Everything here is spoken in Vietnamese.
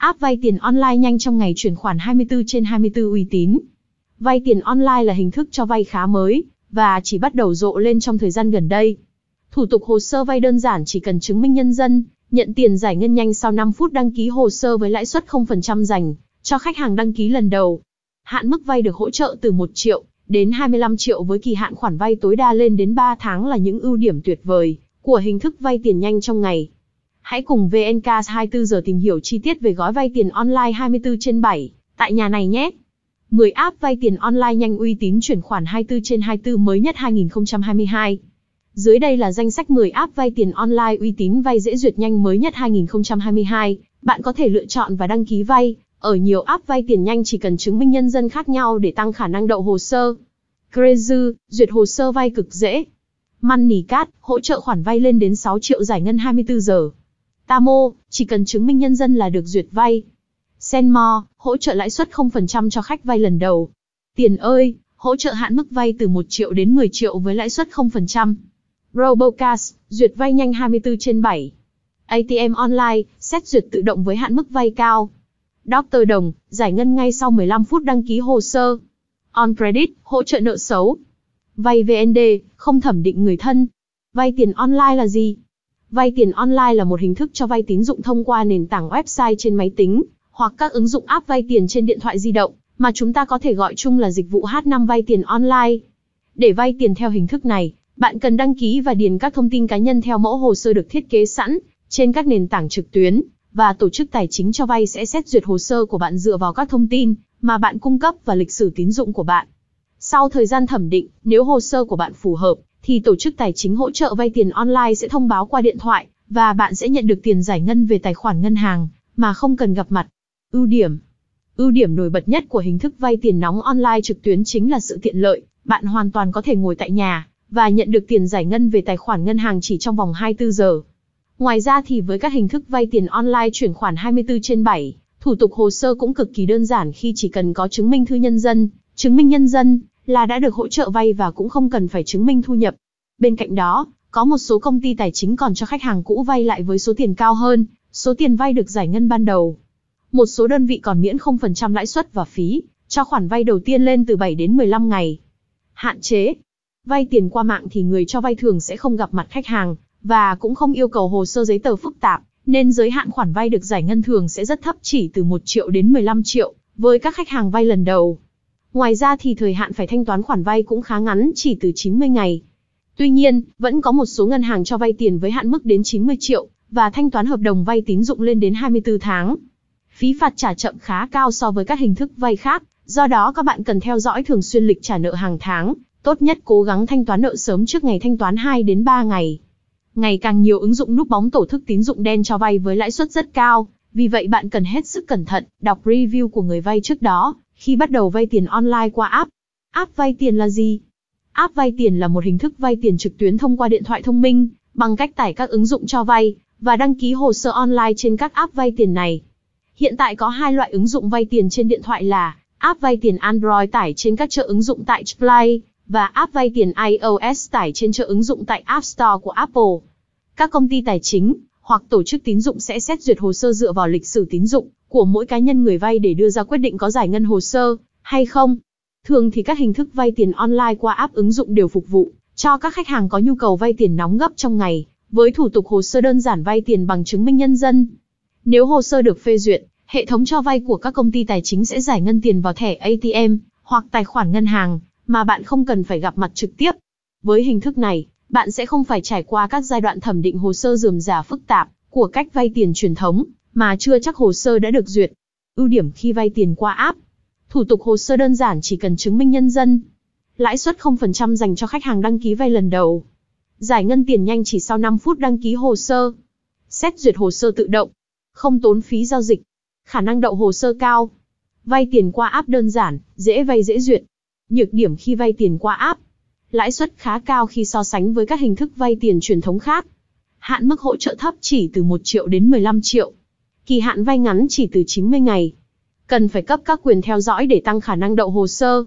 App vay tiền online nhanh trong ngày chuyển khoản 24 trên 24 uy tín. Vay tiền online là hình thức cho vay khá mới và chỉ bắt đầu rộ lên trong thời gian gần đây. Thủ tục hồ sơ vay đơn giản chỉ cần chứng minh nhân dân, nhận tiền giải ngân nhanh sau 5 phút đăng ký hồ sơ với lãi suất 0% dành cho khách hàng đăng ký lần đầu. Hạn mức vay được hỗ trợ từ 1 triệu đến 25 triệu với kỳ hạn khoản vay tối đa lên đến 3 tháng là những ưu điểm tuyệt vời của hình thức vay tiền nhanh trong ngày. Hãy cùng VNK 24 giờ tìm hiểu chi tiết về gói vay tiền online 24 trên 7 tại nhà này nhé. 10 app vay tiền online nhanh uy tín chuyển khoản 24 trên 24 mới nhất 2022. Dưới đây là danh sách 10 app vay tiền online uy tín vay dễ duyệt nhanh mới nhất 2022. Bạn có thể lựa chọn và đăng ký vay. Ở nhiều app vay tiền nhanh chỉ cần chứng minh nhân dân khác nhau để tăng khả năng đậu hồ sơ. Crazy, duyệt hồ sơ vay cực dễ. Moneycat, hỗ trợ khoản vay lên đến 6 triệu giải ngân 24 giờ. Tamo, chỉ cần chứng minh nhân dân là được duyệt vay. Senmo, hỗ trợ lãi suất 0% cho khách vay lần đầu. Tiền ơi, hỗ trợ hạn mức vay từ 1 triệu đến 10 triệu với lãi suất 0%. Robocash, duyệt vay nhanh 24 trên 7. ATM online, xét duyệt tự động với hạn mức vay cao. Doctor Đồng, giải ngân ngay sau 15 phút đăng ký hồ sơ. On Credit, hỗ trợ nợ xấu. Vay VND, không thẩm định người thân. Vay tiền online là gì? Vay tiền online là một hình thức cho vay tín dụng thông qua nền tảng website trên máy tính, hoặc các ứng dụng app vay tiền trên điện thoại di động, mà chúng ta có thể gọi chung là dịch vụ H5 vay tiền online. Để vay tiền theo hình thức này, bạn cần đăng ký và điền các thông tin cá nhân theo mẫu hồ sơ được thiết kế sẵn trên các nền tảng trực tuyến và tổ chức tài chính cho vay sẽ xét duyệt hồ sơ của bạn dựa vào các thông tin mà bạn cung cấp và lịch sử tín dụng của bạn. Sau thời gian thẩm định, nếu hồ sơ của bạn phù hợp, thì tổ chức tài chính hỗ trợ vay tiền online sẽ thông báo qua điện thoại và bạn sẽ nhận được tiền giải ngân về tài khoản ngân hàng mà không cần gặp mặt. Ưu điểm Ưu điểm nổi bật nhất của hình thức vay tiền nóng online trực tuyến chính là sự tiện lợi, bạn hoàn toàn có thể ngồi tại nhà và nhận được tiền giải ngân về tài khoản ngân hàng chỉ trong vòng 24 giờ. Ngoài ra thì với các hình thức vay tiền online chuyển khoản 24 trên 7, thủ tục hồ sơ cũng cực kỳ đơn giản khi chỉ cần có chứng minh thư nhân dân, chứng minh nhân dân, là đã được hỗ trợ vay và cũng không cần phải chứng minh thu nhập. Bên cạnh đó, có một số công ty tài chính còn cho khách hàng cũ vay lại với số tiền cao hơn, số tiền vay được giải ngân ban đầu. Một số đơn vị còn miễn 0% lãi suất và phí, cho khoản vay đầu tiên lên từ 7 đến 15 ngày. Hạn chế. Vay tiền qua mạng thì người cho vay thường sẽ không gặp mặt khách hàng, và cũng không yêu cầu hồ sơ giấy tờ phức tạp, nên giới hạn khoản vay được giải ngân thường sẽ rất thấp chỉ từ 1 triệu đến 15 triệu, với các khách hàng vay lần đầu. Ngoài ra thì thời hạn phải thanh toán khoản vay cũng khá ngắn, chỉ từ 90 ngày. Tuy nhiên, vẫn có một số ngân hàng cho vay tiền với hạn mức đến 90 triệu và thanh toán hợp đồng vay tín dụng lên đến 24 tháng. Phí phạt trả chậm khá cao so với các hình thức vay khác, do đó các bạn cần theo dõi thường xuyên lịch trả nợ hàng tháng, tốt nhất cố gắng thanh toán nợ sớm trước ngày thanh toán 2 đến 3 ngày. Ngày càng nhiều ứng dụng núp bóng tổ chức tín dụng đen cho vay với lãi suất rất cao, vì vậy bạn cần hết sức cẩn thận, đọc review của người vay trước đó khi bắt đầu vay tiền online qua app, app vay tiền là gì? App vay tiền là một hình thức vay tiền trực tuyến thông qua điện thoại thông minh, bằng cách tải các ứng dụng cho vay và đăng ký hồ sơ online trên các app vay tiền này. Hiện tại có hai loại ứng dụng vay tiền trên điện thoại là app vay tiền Android tải trên các chợ ứng dụng tại Play và app vay tiền iOS tải trên chợ ứng dụng tại App Store của Apple. Các công ty tài chính hoặc tổ chức tín dụng sẽ xét duyệt hồ sơ dựa vào lịch sử tín dụng của mỗi cá nhân người vay để đưa ra quyết định có giải ngân hồ sơ hay không. Thường thì các hình thức vay tiền online qua app ứng dụng đều phục vụ cho các khách hàng có nhu cầu vay tiền nóng gấp trong ngày, với thủ tục hồ sơ đơn giản vay tiền bằng chứng minh nhân dân. Nếu hồ sơ được phê duyệt, hệ thống cho vay của các công ty tài chính sẽ giải ngân tiền vào thẻ ATM hoặc tài khoản ngân hàng mà bạn không cần phải gặp mặt trực tiếp. Với hình thức này, bạn sẽ không phải trải qua các giai đoạn thẩm định hồ sơ dườm giả phức tạp của cách vay tiền truyền thống mà chưa chắc hồ sơ đã được duyệt. Ưu điểm khi vay tiền qua app, thủ tục hồ sơ đơn giản chỉ cần chứng minh nhân dân. Lãi suất 0% dành cho khách hàng đăng ký vay lần đầu. Giải ngân tiền nhanh chỉ sau 5 phút đăng ký hồ sơ. Xét duyệt hồ sơ tự động, không tốn phí giao dịch, khả năng đậu hồ sơ cao. Vay tiền qua app đơn giản, dễ vay dễ duyệt. Nhược điểm khi vay tiền qua app, lãi suất khá cao khi so sánh với các hình thức vay tiền truyền thống khác. Hạn mức hỗ trợ thấp chỉ từ 1 triệu đến 15 triệu kỳ hạn vay ngắn chỉ từ 90 ngày. Cần phải cấp các quyền theo dõi để tăng khả năng đậu hồ sơ.